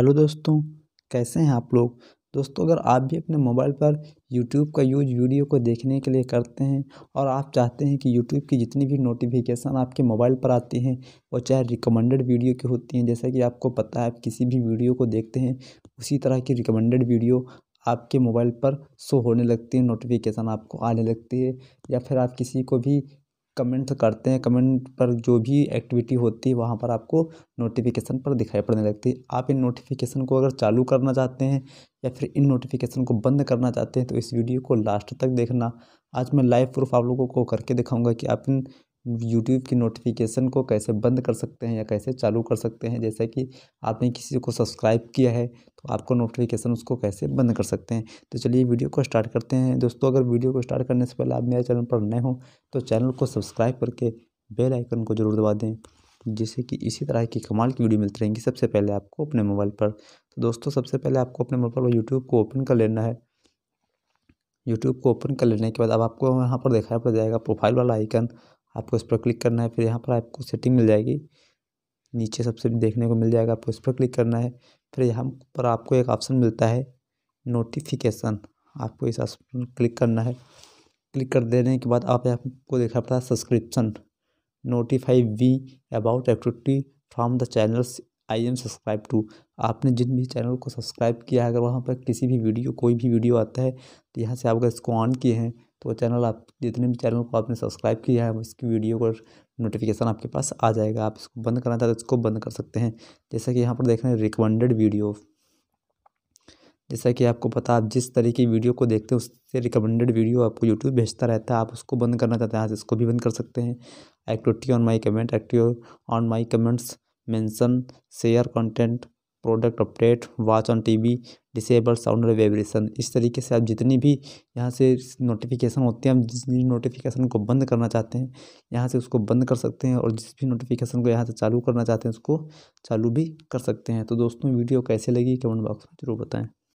hello दोस्तों कैसे हैं आप लोग दोस्तों अगर आप भी अपने मोबाइल पर यूट्यूब का यूज वीडियो को देखने के लिए करते हैं और आप चाहते हैं कि यूट्यूब की जितनी भी नोटिफिकेशन आपके मोबाइल पर आती हैं वो चाहे रिकमेंडेड वीडियो की होती हैं जैसा कि आपको पता है आप किसी भी वीडियो को देखते हैं उसी तरह की रिकमेंडेड वीडियो आपके मोबाइल पर शो होने लगती है नोटिफिकेशन आपको आने लगती है या फिर आप किसी को भी कमेंट करते हैं कमेंट पर जो भी एक्टिविटी होती है वहाँ पर आपको नोटिफिकेशन पर दिखाई पड़ने लगती है आप इन नोटिफिकेशन को अगर चालू करना चाहते हैं या फिर इन नोटिफिकेशन को बंद करना चाहते हैं तो इस वीडियो को लास्ट तक देखना आज मैं लाइव प्रूफ आप लोगों को करके दिखाऊंगा कि आप इन यूट्यूब की नोटिफिकेशन को कैसे बंद कर सकते हैं या कैसे चालू कर सकते हैं जैसे कि आपने किसी को सब्सक्राइब किया है तो आपको नोटिफिकेशन उसको कैसे बंद कर सकते हैं तो चलिए वीडियो को स्टार्ट करते हैं दोस्तों अगर वीडियो को स्टार्ट करने से पहले आप मेरे चैनल पर नए हों तो चैनल को सब्सक्राइब करके बेल आइकन को ज़रूर दबा दें जिससे कि इसी तरह की कमाल की वीडियो मिलती रहेंगी सबसे पहले आपको अपने मोबाइल पर तो दोस्तों सबसे पहले आपको अपने मोबाइल पर यूट्यूब को ओपन कर लेना है यूट्यूब को ओपन कर लेने के बाद अब आपको यहाँ पर देखा पड़ जाएगा प्रोफाइल वाला आइकन आपको इस पर क्लिक करना है फिर यहाँ पर आपको सेटिंग मिल जाएगी नीचे सबसे देखने को मिल जाएगा आपको इस पर क्लिक करना है फिर यहाँ पर आपको एक ऑप्शन मिलता है नोटिफिकेशन आपको इस ऑप्शन क्लिक करना है क्लिक कर देने के बाद आप आपको देखना पड़ता है subscription notify me about activity from the channels I'm subscribe to आपने जिन भी चैनल को सब्सक्राइब किया है अगर वहाँ पर किसी भी वीडियो कोई भी वीडियो आता है तो यहाँ से आप अगर इसको ऑन किए हैं तो चैनल आप जितने भी चैनल को आपने सब्सक्राइब किया है उसकी वीडियो का नोटिफिकेशन आपके पास आ जाएगा आप इसको बंद करना चाहते तो इसको बंद कर सकते हैं जैसा कि यहाँ पर देख रहे हैं रिकमेंडेड वीडियो जैसा कि आपको पता आप जिस तरीके की वीडियो को देखते हैं उससे रिकमेंडेड वीडियो आपको यूट्यूब भेजता रहता है आप उसको बंद करना चाहते हैं आज इसको भी बंद कर सकते हैं activity on my comment active on my comments mentions share content product update watch on TV disable sound vibration इस तरीके से आप जितनी भी यहाँ से नोटिफिकेशन होते हैं हम जिस भी नोटिफिकेशन को बंद करना चाहते हैं यहाँ से उसको बंद कर सकते हैं और जिस भी नोटिफिकेशन को यहाँ से चालू करना चाहते हैं उसको चालू भी कर सकते हैं तो दोस्तों वीडियो कैसे लगी कमेंट बॉक्स में जरूर बताएँ